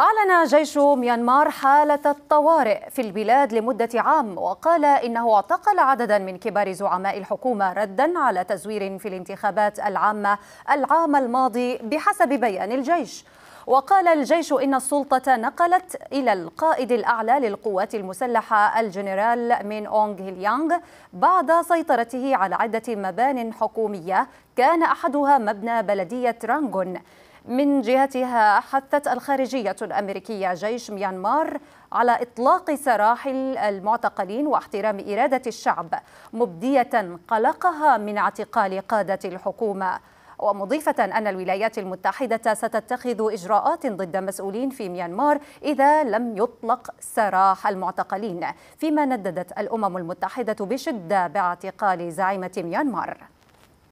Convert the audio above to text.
أعلن جيش ميانمار حالة الطوارئ في البلاد لمدة عام وقال إنه اعتقل عددا من كبار زعماء الحكومة ردا على تزوير في الانتخابات العامة العام الماضي بحسب بيان الجيش وقال الجيش إن السلطة نقلت إلى القائد الأعلى للقوات المسلحة الجنرال مين أونغ هيليانغ بعد سيطرته على عدة مبان حكومية كان أحدها مبنى بلدية رانغون من جهتها حثت الخارجية الأمريكية جيش ميانمار على إطلاق سراح المعتقلين واحترام إرادة الشعب مبدية قلقها من اعتقال قادة الحكومة ومضيفة أن الولايات المتحدة ستتخذ إجراءات ضد مسؤولين في ميانمار إذا لم يطلق سراح المعتقلين فيما نددت الأمم المتحدة بشدة باعتقال زعيمة ميانمار